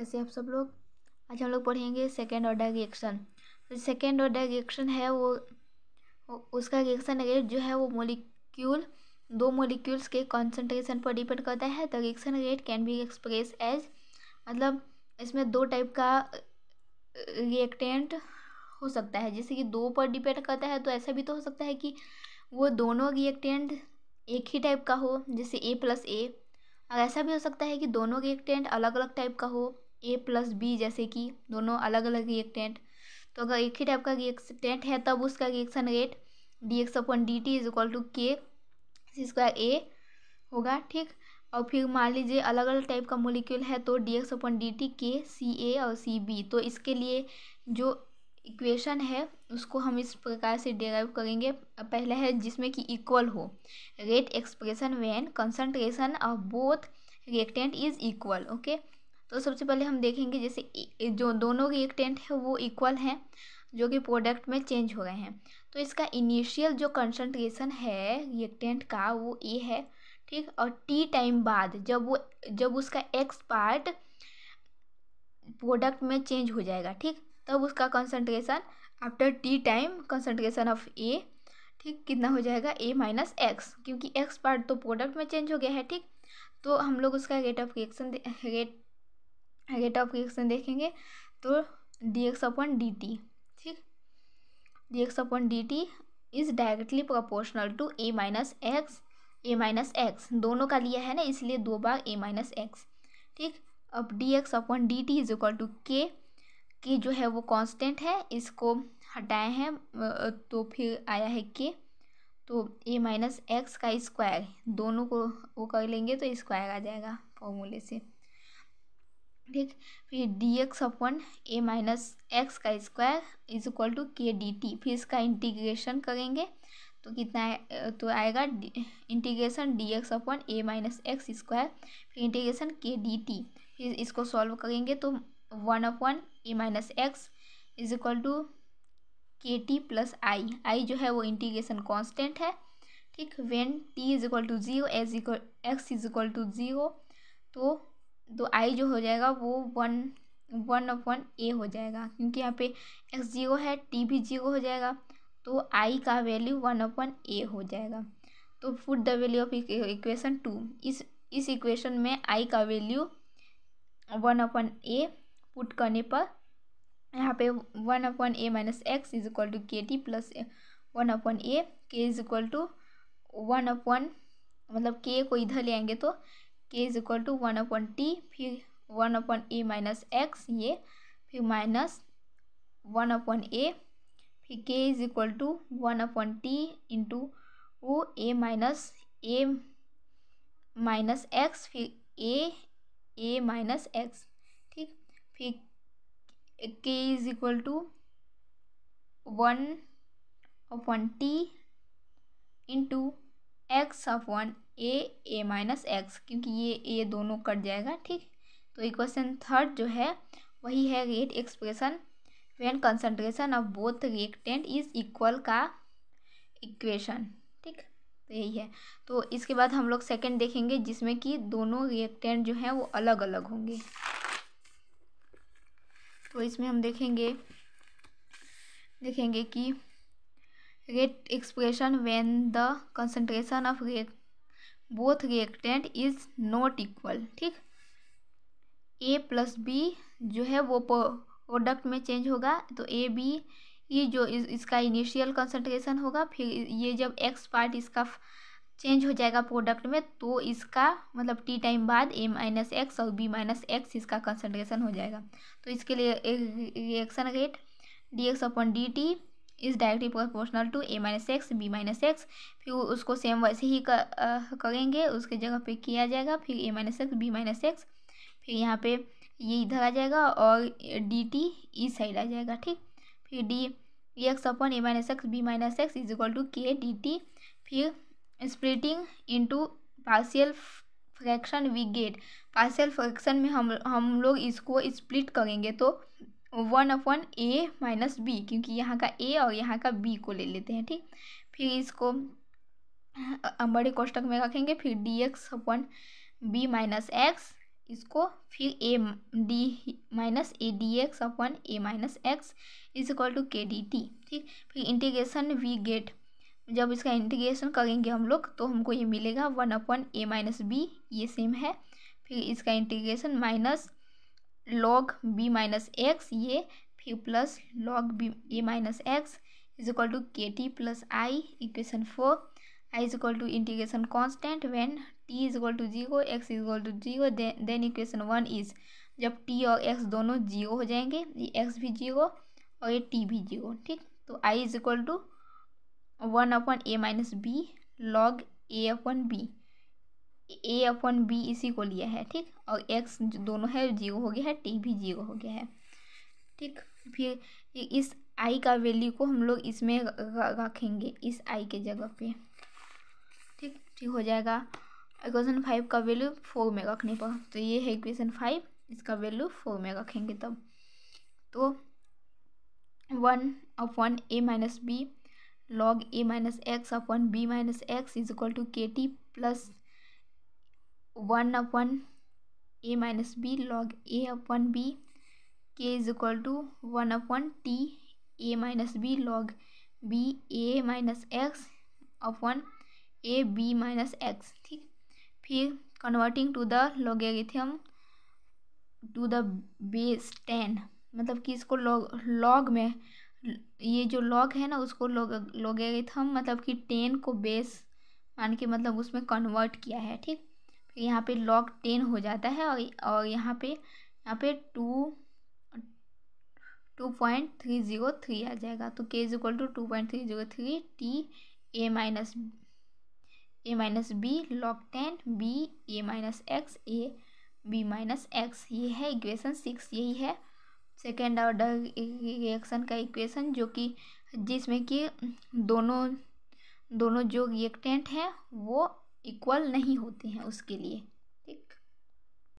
कैसे आप सब लोग आज हम लोग पढ़ेंगे सेकेंड ऑर्डर रिएक्शन तो सेकेंड ऑर्डर रिएक्शन है वो उसका रिएक्शन रेट जो है वो मोलिक्यूल दो मोलिक्यूल्स के कॉन्सेंट्रेशन पर डिपेंड करता है the reaction rate can be express as मतलब इसमें दो टाइप का रिएक्टेंट हो सकता है जैसे कि दो पर डिपेंड करता है तो ऐसा भी तो हो सकता है कि वो दोनों रिएक्टेंट एक ही टाइप का हो जैसे ए प्लस ए और ऐसा भी हो सकता है कि दोनों रिएक्टेंट अलग अलग टाइप का हो ए प्लस बी जैसे कि दोनों अलग अलग रिएक्टेंट तो अगर एक ही टाइप का रिएक्टेंट है तब उसका reaction rate d x upon d t is equal to k square a होगा ठीक और फिर मान लीजिए अलग अलग टाइप का मोलिक्यूल है तो d x upon d t k c ए और सी बी तो इसके लिए जो इक्वेशन है उसको हम इस प्रकार से डेराइव करेंगे पहला है जिसमें कि इक्वल हो rate expression when concentration of both reactant is equal okay तो सबसे पहले हम देखेंगे जैसे जो दोनों के एक टेंट है वो इक्वल हैं जो कि प्रोडक्ट में चेंज हो गए हैं तो इसका इनिशियल जो कंसनट्रेशन है एक टेंट का वो ए है ठीक और टी टाइम बाद जब वो जब उसका एक्स पार्ट प्रोडक्ट में चेंज हो जाएगा ठीक तब उसका concentration after t time concentration of a ठीक कितना हो जाएगा ए माइनस एक्स क्योंकि एक्स पार्ट तो प्रोडक्ट में चेंज हो गया है ठीक तो हम लोग उसका rate of reaction rate rate of reaction देखेंगे तो d x upon d t ठीक d x upon d t is directly proportional to a minus x A minus x दोनों का लिया है ना इसलिए दो बार ए माइनस एक्स ठीक अब d x upon d t is equal to k k जो है वो कांस्टेंट है इसको हटाए हैं तो फिर आया है के तो ए माइनस एक्स का स्क्वायर दोनों को वो कर लेंगे तो स्क्वायर आ जाएगा फॉर्मूले से ठीक फिर d x upon a minus x का square is equal to k d t फिर इसका इंटीग्रेशन करेंगे तो कितना है तो आएगा integration d x upon a minus x square फिर इंटीग्रेशन के डी टी फिर इसको सॉल्व करेंगे तो one upon a minus x is equal to k t plus I I जो है वो इंटीग्रेशन कॉन्स्टेंट है ठीक when t is equal to zero x is equal to zero तो तो आई जो हो जाएगा वो वन वन वन ए हो जाएगा क्योंकि यहाँ पे एक्स जीरो है टी भी जीरो हो जाएगा तो आई का वैल्यू वन वन ए हो जाएगा तो put the value of equation two इस इस इक्वेशन में आई का value one upon a put करने पर यहाँ पे one upon a minus x is equal to k t plus one upon a k is equal to one upon मतलब के को इधर ले आएंगे तो k is equal to 1 upon t p 1 upon a minus x a p minus 1 upon a a p k is equal to 1 upon t into o a minus a minus a minus x ठीक फिर k is equal to 1 upon t into x upon a a minus x क्योंकि ये ए दोनों cut जाएगा ठीक तो equation third जो है वही है rate expression when concentration of both reactant is equal का इक्वेशन ठीक तो यही है तो इसके बाद हम लोग सेकेंड देखेंगे जिसमें कि दोनों रिएक्टेंट जो हैं वो अलग अलग होंगे तो इसमें हम देखेंगे देखेंगे कि rate expression when the concentration of rate both reactant is not equal ठीक ए प्लस बी जो है वो प्रोडक्ट में चेंज होगा तो ए बी ये जो इस, इसका इनिशियल कंसंट्रेशन होगा फिर ये जब एक्स पार्ट इसका चेंज हो जाएगा प्रोडक्ट में तो इसका मतलब टी टाइम बाद ए माइनस एक्स और बी माइनस एक्स इसका कंसंट्रेशन हो जाएगा तो इसके लिए reaction rate d x upon d t is directly proportional to a minus x b minus x फिर उसको सेम वैसे ही कर, आ, करेंगे उसके जगह पे किया जाएगा फिर a minus x b minus x फिर यहाँ पे ये इधर आ जाएगा और डी टी इस साइड आ जाएगा ठीक फिर d x upon a minus x b minus x is equal to k d t फिर splitting into partial fraction we get partial fraction में हम हम लोग इसको स्प्लिट करेंगे तो one upon a minus b क्योंकि यहाँ का ए और यहाँ का बी को ले लेते हैं ठीक फिर इसको बड़े कोष्टक में रखेंगे फिर d x upon b minus x इसको फिर a d minus a d x upon a minus x is equal to k d t ठीक फिर इंटीग्रेशन वी गेट जब इसका इंटीग्रेशन करेंगे हम लोग तो हमको ये मिलेगा one upon a minus b ये सेम है फिर इसका integration minus log b minus x ये फिर plus log b a minus x is equal to k t plus I equation four I is equal to integration constant when t is equal to zero x is equal to zero then equation one is जब t और x दोनों zero हो जाएंगे ये x भी zero और ये T भी जीरो ठीक तो I is equal to one upon a minus b log a upon b a upon b इसी को लिया है ठीक और एक्स दोनों है जीरो हो गया है टी भी जीरो हो गया है ठीक फिर इस आई का वैल्यू को हम लोग इसमें रखेंगे इस आई के जगह पे ठीक ठीक हो जाएगा इक्वेशन फाइव का वैल्यू फोर में रखने पर तो ये है इक्वेशन फाइव इसका वैल्यू फोर में रखेंगे तब तो one upon a minus b log a minus x upon b minus x is equal to k t plus one upon a minus b log a upon b k is equal to one upon t a minus b log b a minus x upon a b minus x ठीक फिर converting to the हम to the base ten मतलब कि इसको log log में ये जो log है ना उसको लॉग हम मतलब कि टेन को बेस मान के मतलब उसमें कन्वर्ट किया है ठीक यहाँ पे लॉक टेन हो जाता है और और यहाँ पे यहाँ पे two two point three zero three आ जाएगा तो k is equal to two point three zero three t a minus a minus b log ten b a minus x a b minus x ये है equation six यही है second order reaction का equation जो कि जिसमें कि दोनों दोनों जो रिएक्टेंट हैं वो इक्वल नहीं होते हैं उसके लिए